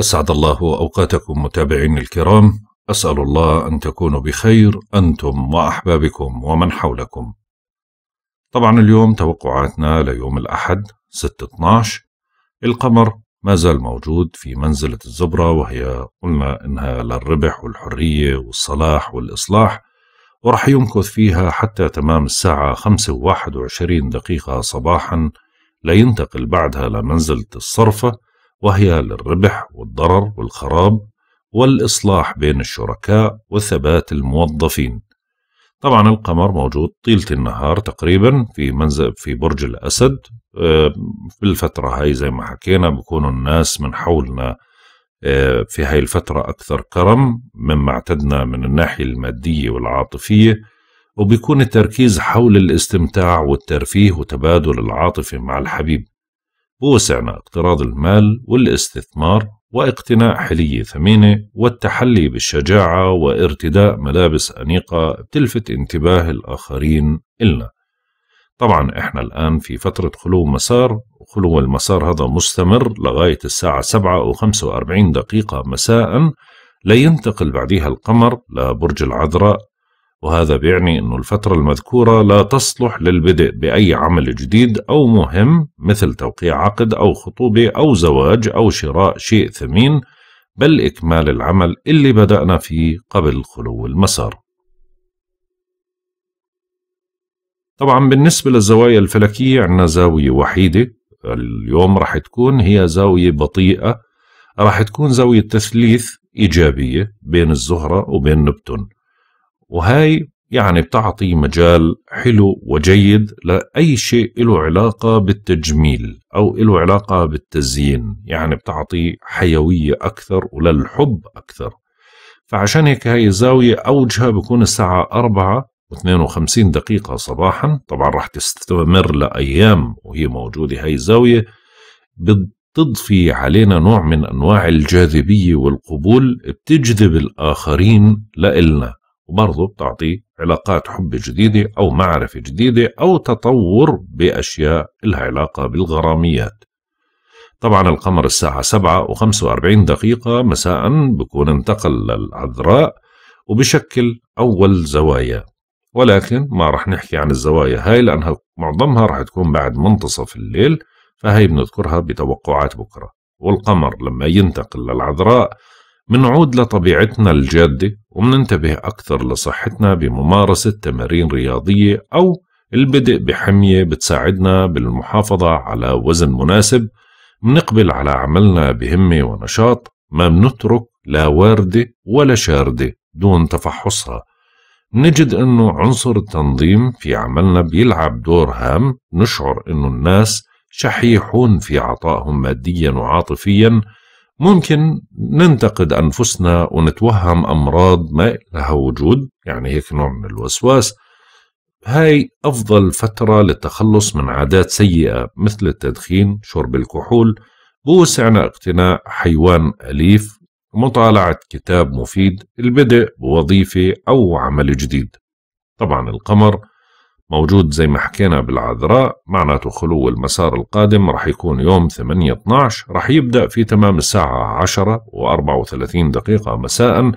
أسعد الله أوقاتكم متابعين الكرام أسأل الله أن تكونوا بخير أنتم وأحبابكم ومن حولكم طبعا اليوم توقعاتنا ليوم الأحد 6-12 القمر ما زال موجود في منزلة الزبرة وهي قلنا إنها للربح والحرية والصلاح والإصلاح ورح يمكث فيها حتى تمام الساعة 5 21 دقيقة صباحا لينتقل بعدها لمنزلة الصرفة وهي للربح والضرر والخراب والإصلاح بين الشركاء وثبات الموظفين طبعا القمر موجود طيلة النهار تقريبا في منزل في برج الأسد آه، في الفترة هاي زي ما حكينا بكون الناس من حولنا آه، في هاي الفترة أكثر كرم مما اعتدنا من الناحية المادية والعاطفية وبيكون التركيز حول الاستمتاع والترفيه وتبادل العاطفة مع الحبيب بوسعنا اقتراض المال والاستثمار واقتناء حلية ثمينة والتحلي بالشجاعة وارتداء ملابس أنيقة بتلفت انتباه الآخرين إلنا طبعا إحنا الآن في فترة خلو مسار وخلو المسار هذا مستمر لغاية الساعة 7 و 45 دقيقة مساء لينتقل بعدها القمر لبرج العذراء وهذا بيعني أن الفترة المذكورة لا تصلح للبدء بأي عمل جديد أو مهم مثل توقيع عقد أو خطوبة أو زواج أو شراء شيء ثمين بل إكمال العمل اللي بدأنا فيه قبل خلو المسار طبعا بالنسبة للزوايا الفلكية عندنا زاوية وحيدة اليوم راح تكون هي زاوية بطيئة راح تكون زاوية تثليث إيجابية بين الزهرة وبين نبتون وهي يعني بتعطي مجال حلو وجيد لأي شيء له علاقة بالتجميل أو له علاقة بالتزيين يعني بتعطي حيوية أكثر وللحب أكثر فعشان هيك هاي الزاوية أوجها بكون الساعة أربعة و52 دقيقة صباحا طبعا راح تستمر لأيام وهي موجودة هاي الزاوية بتضفي علينا نوع من أنواع الجاذبية والقبول بتجذب الآخرين لإلنا وبرضه بتعطي علاقات حب جديدة أو معرفة جديدة أو تطور بأشياء لها علاقة بالغراميات طبعا القمر الساعة 7 و45 دقيقة مساء بكون انتقل للعذراء وبشكل أول زوايا ولكن ما رح نحكي عن الزوايا هاي لأنها معظمها رح تكون بعد منتصف الليل فهي بنذكرها بتوقعات بكرة والقمر لما ينتقل للعذراء منعود لطبيعتنا الجادة ومننتبه أكثر لصحتنا بممارسة تمارين رياضية أو البدء بحمية بتساعدنا بالمحافظة على وزن مناسب منقبل على عملنا بهمة ونشاط ما منترك لا واردة ولا شاردة دون تفحصها نجد أنه عنصر التنظيم في عملنا بيلعب دور هام نشعر أنه الناس شحيحون في عطائهم ماديا وعاطفيا ممكن ننتقد أنفسنا ونتوهم أمراض ما لها وجود يعني هيك نوع من الوسواس هاي أفضل فترة للتخلص من عادات سيئة مثل التدخين شرب الكحول بوسعنا اقتناء حيوان أليف مطالعة كتاب مفيد البدء بوظيفة أو عمل جديد طبعا القمر موجود زي ما حكينا بالعذراء معناته خلو المسار القادم رح يكون يوم 8 12 رح يبدأ في تمام الساعة 10 و34 دقيقة مساء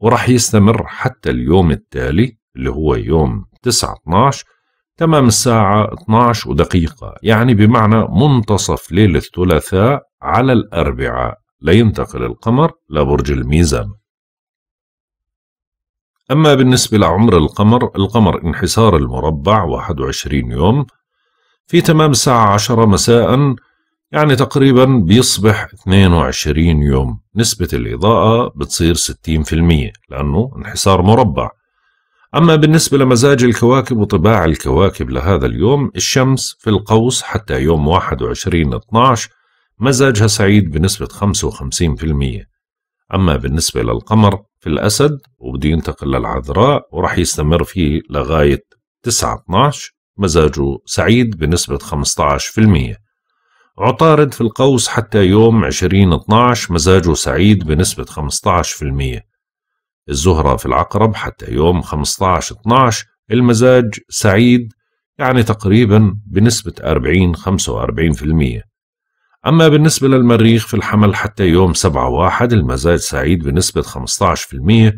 ورح يستمر حتى اليوم التالي اللي هو يوم 9 12 تمام الساعة 12 ودقيقة يعني بمعنى منتصف ليلة الثلاثاء على الأربعاء لينتقل القمر لبرج الميزان أما بالنسبة لعمر القمر القمر انحسار المربع 21 يوم في تمام الساعة 10 مساء يعني تقريبا بيصبح 22 يوم نسبة الإضاءة بتصير 60% لأنه انحسار مربع أما بالنسبة لمزاج الكواكب وطباع الكواكب لهذا اليوم الشمس في القوس حتى يوم 21 12 مزاجها سعيد بنسبة 55% أما بالنسبة للقمر في الأسد وبده ينتقل للعذراء ورح يستمر فيه لغاية 9 12 مزاجه سعيد بنسبة 15% عطارد في القوس حتى يوم 20 12 مزاجه سعيد بنسبة 15% الزهرة في العقرب حتى يوم 15 12 المزاج سعيد يعني تقريبا بنسبة 40 45% أما بالنسبة للمريخ في الحمل حتى يوم 7/1 المزاج سعيد بنسبة 15%،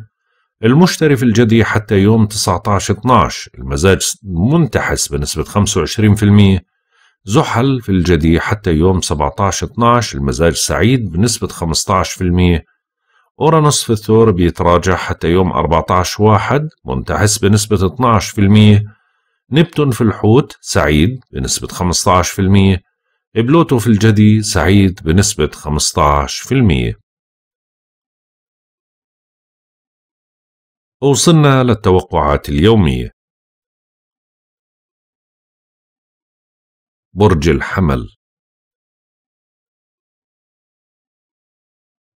المشتري في الجدي حتى يوم 19/12 المزاج منتحس بنسبة 25%، زحل في الجدي حتى يوم 17/12 المزاج سعيد بنسبة 15%، أورانوس في الثور بيتراجع حتى يوم 14/1 منتحس بنسبة 12%، نبتون في الحوت سعيد بنسبة بلوتوف الجدي سعيد بنسبة 15% وصلنا للتوقعات اليومية برج الحمل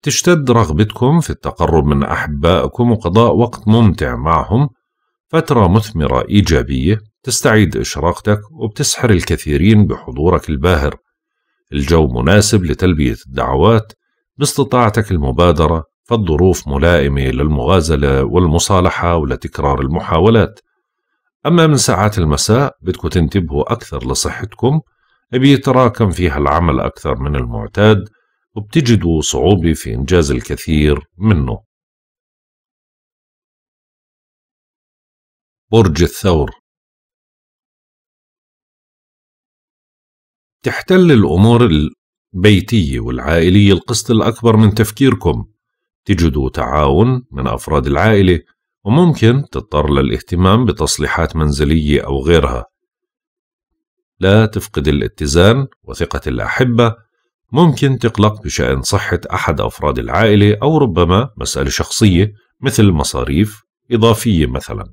تشتد رغبتكم في التقرب من أحبائكم وقضاء وقت ممتع معهم فترة مثمرة إيجابية تستعيد إشراقتك وبتسحر الكثيرين بحضورك الباهر الجو مناسب لتلبية الدعوات باستطاعتك المبادرة فالظروف ملائمة للمغازلة والمصالحة ولتكرار المحاولات أما من ساعات المساء بدكم تنتبهوا أكثر لصحتكم بيتراكم فيها العمل أكثر من المعتاد وبتجدوا صعوبة في إنجاز الكثير منه برج الثور تحتل الأمور البيتية والعائلية القسط الأكبر من تفكيركم تجدوا تعاون من أفراد العائلة وممكن تضطر للاهتمام بتصليحات منزلية أو غيرها لا تفقد الاتزان وثقة الأحبة ممكن تقلق بشأن صحة أحد أفراد العائلة أو ربما مسألة شخصية مثل مصاريف إضافية مثلاً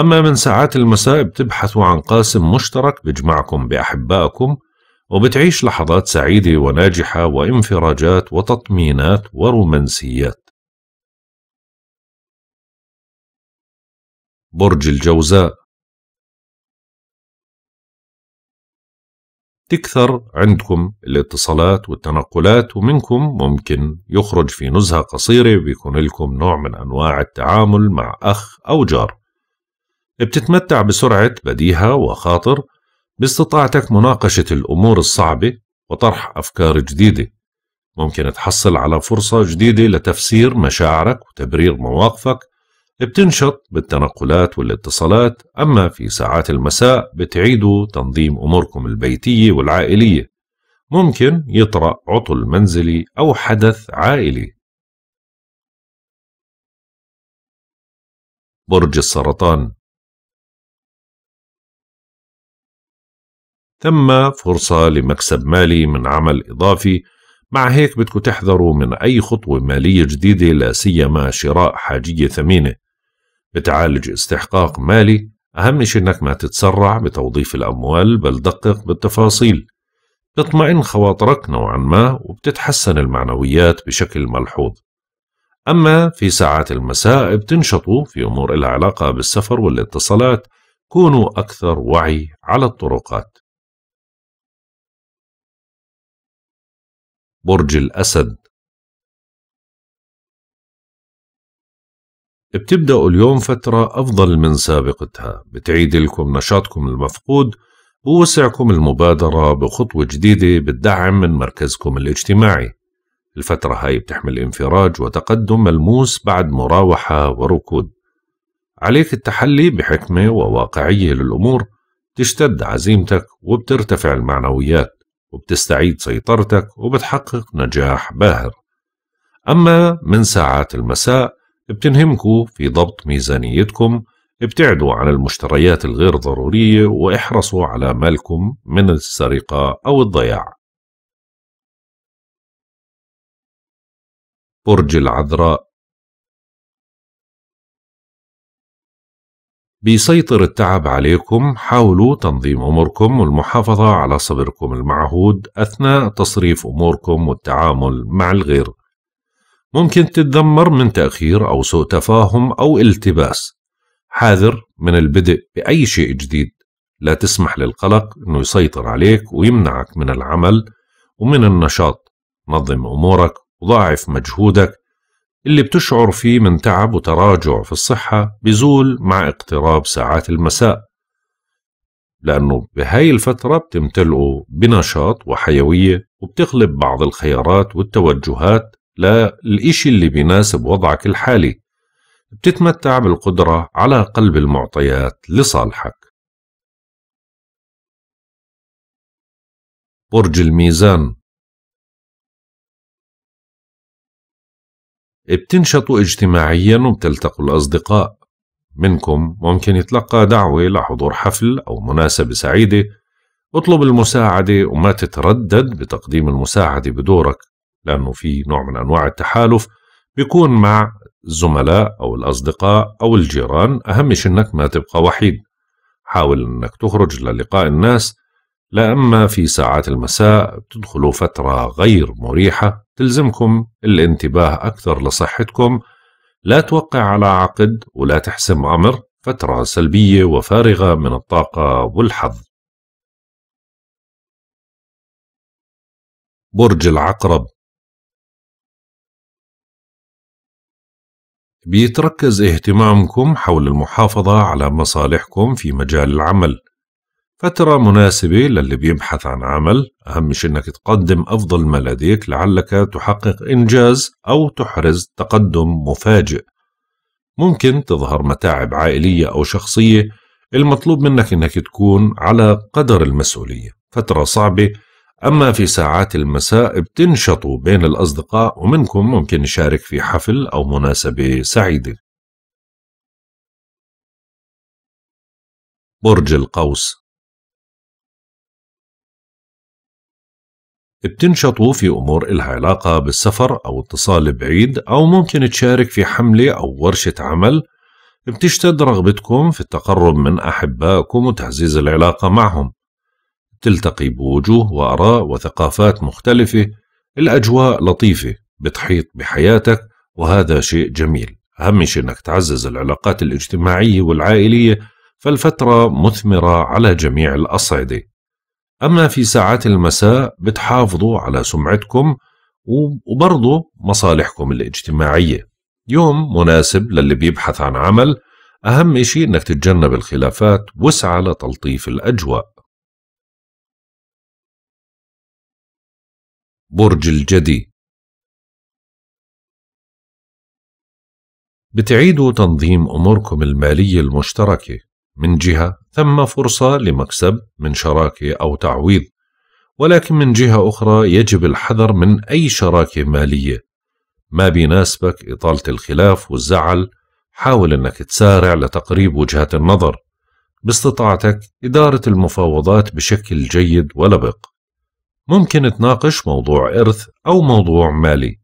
أما من ساعات المساء بتبحثوا عن قاسم مشترك بيجمعكم بأحبائكم وبتعيش لحظات سعيدة وناجحة وانفراجات وتطمينات ورومانسيات برج الجوزاء تكثر عندكم الاتصالات والتنقلات ومنكم ممكن يخرج في نزهة قصيرة بيكون لكم نوع من أنواع التعامل مع أخ أو جار بتتمتع بسرعة بديهة وخاطر باستطاعتك مناقشة الأمور الصعبة وطرح أفكار جديدة ممكن تحصل على فرصة جديدة لتفسير مشاعرك وتبرير مواقفك بتنشط بالتنقلات والاتصالات أما في ساعات المساء بتعيدوا تنظيم أموركم البيتية والعائلية ممكن يطرأ عطل منزلي أو حدث عائلي برج السرطان ثم فرصة لمكسب مالي من عمل إضافي مع هيك بدكوا تحذروا من أي خطوة مالية جديدة لا سيما شراء حاجية ثمينة بتعالج استحقاق مالي أهم شيء إنك ما تتسرع بتوظيف الأموال بل دقق بالتفاصيل بتطمئن خواطرك نوعا ما وبتتحسن المعنويات بشكل ملحوظ أما في ساعات المساء بتنشطوا في أمور لها علاقة بالسفر والاتصالات كونوا أكثر وعي على الطرقات برج الأسد بتبدأوا اليوم فترة أفضل من سابقتها بتعيد لكم نشاطكم المفقود ووسعكم المبادرة بخطوة جديدة بالدعم من مركزكم الاجتماعي الفترة هاي بتحمل انفراج وتقدم ملموس بعد مراوحة وركود عليك التحلي بحكمة وواقعية للأمور تشتد عزيمتك وبترتفع المعنويات وبتستعيد سيطرتك وبتحقق نجاح باهر أما من ساعات المساء بتنهمكوا في ضبط ميزانيتكم ابتعدوا عن المشتريات الغير ضرورية واحرصوا على مالكم من السرقة أو الضياع برج العذراء بيسيطر التعب عليكم حاولوا تنظيم أموركم والمحافظة على صبركم المعهود أثناء تصريف أموركم والتعامل مع الغير ممكن تتذمر من تأخير أو سوء تفاهم أو التباس حاذر من البدء بأي شيء جديد لا تسمح للقلق أنه يسيطر عليك ويمنعك من العمل ومن النشاط نظم أمورك وضاعف مجهودك اللي بتشعر فيه من تعب وتراجع في الصحة بزول مع اقتراب ساعات المساء لأنه بهاي الفترة بتمتلئه بنشاط وحيوية وبتغلب بعض الخيارات والتوجهات للإشي اللي بيناسب وضعك الحالي بتتمتع بالقدرة على قلب المعطيات لصالحك برج الميزان بتنشطوا اجتماعيا وبتلتقوا الأصدقاء منكم ممكن يتلقى دعوة لحضور حفل أو مناسبة سعيدة اطلب المساعدة وما تتردد بتقديم المساعدة بدورك لأنه في نوع من أنواع التحالف بيكون مع الزملاء أو الأصدقاء أو الجيران أهم شيء أنك ما تبقى وحيد حاول أنك تخرج للقاء الناس لأما في ساعات المساء بتدخلوا فترة غير مريحة تلزمكم الانتباه أكثر لصحتكم لا توقع على عقد ولا تحسم أمر فترة سلبية وفارغة من الطاقة والحظ برج العقرب بيتركز اهتمامكم حول المحافظة على مصالحكم في مجال العمل فترة مناسبة للي بيبحث عن عمل أهم شيء أنك تقدم أفضل ما لديك لعلك تحقق إنجاز أو تحرز تقدم مفاجئ ممكن تظهر متاعب عائلية أو شخصية المطلوب منك أنك تكون على قدر المسؤولية فترة صعبة أما في ساعات المساء بتنشطوا بين الأصدقاء ومنكم ممكن يشارك في حفل أو مناسبة سعيدة برج القوس بتنشطوا في أمور إلها علاقة بالسفر أو اتصال بعيد أو ممكن تشارك في حملة أو ورشة عمل بتشتد رغبتكم في التقرب من أحبائكم وتعزيز العلاقة معهم تلتقي بوجوه وآراء وثقافات مختلفة الأجواء لطيفة بتحيط بحياتك وهذا شيء جميل أهم شيء أنك تعزز العلاقات الاجتماعية والعائلية فالفترة مثمرة على جميع الأصعدة أما في ساعات المساء بتحافظوا على سمعتكم وبرضه مصالحكم الاجتماعية يوم مناسب للي بيبحث عن عمل أهم شيء إنك تتجنب الخلافات واسعى لتلطيف الأجواء برج الجدي بتعيدوا تنظيم أموركم المالية المشتركة من جهة ثم فرصة لمكسب من شراكة أو تعويض ولكن من جهة أخرى يجب الحذر من أي شراكة مالية ما بيناسبك إطالة الخلاف والزعل حاول أنك تسارع لتقريب وجهات النظر باستطاعتك إدارة المفاوضات بشكل جيد ولبق ممكن تناقش موضوع إرث أو موضوع مالي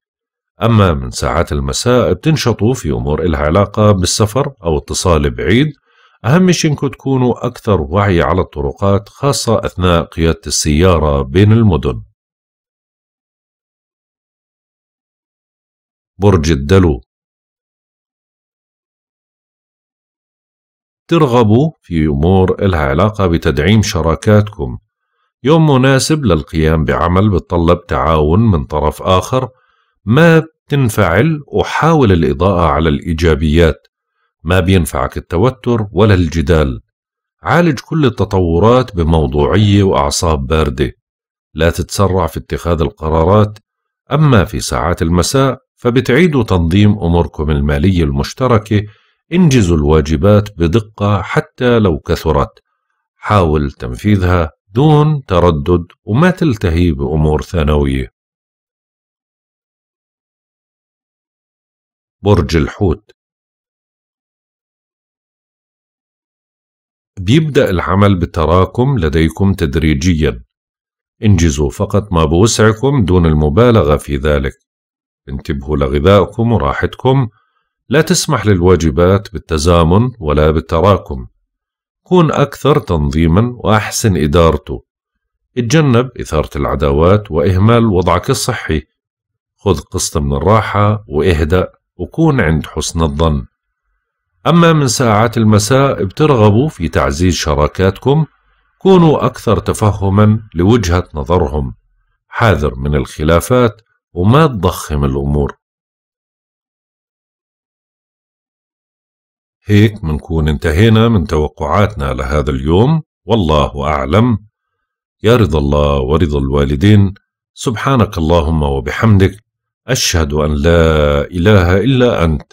أما من ساعات المساء بتنشطوا في أمور إلها علاقة بالسفر أو اتصال بعيد أهم شيء أنكم تكونوا أكثر وعي على الطرقات خاصة أثناء قيادة السيارة بين المدن برج الدلو ترغبوا في أمور إلها علاقة بتدعيم شراكاتكم يوم مناسب للقيام بعمل بتطلب تعاون من طرف آخر ما بتنفعل وحاول الإضاءة على الإيجابيات ما بينفعك التوتر ولا الجدال عالج كل التطورات بموضوعية وأعصاب باردة لا تتسرع في اتخاذ القرارات أما في ساعات المساء فبتعيدوا تنظيم أموركم المالية المشتركة انجزوا الواجبات بدقة حتى لو كثرت حاول تنفيذها دون تردد وما تلتهي بأمور ثانوية برج الحوت بيبدأ العمل بتراكم لديكم تدريجيا انجزوا فقط ما بوسعكم دون المبالغة في ذلك انتبهوا لغذائكم وراحتكم لا تسمح للواجبات بالتزامن ولا بالتراكم كون أكثر تنظيما وأحسن إدارته اتجنب إثارة العداوات وإهمال وضعك الصحي خذ قسط من الراحة واهدأ وكون عند حسن الظن أما من ساعات المساء بترغبوا في تعزيز شراكاتكم كونوا أكثر تفهما لوجهة نظرهم حاذر من الخلافات وما تضخم الأمور هيك منكون انتهينا من توقعاتنا لهذا اليوم والله أعلم يا رضا الله ورضا الوالدين سبحانك اللهم وبحمدك أشهد أن لا إله إلا أنت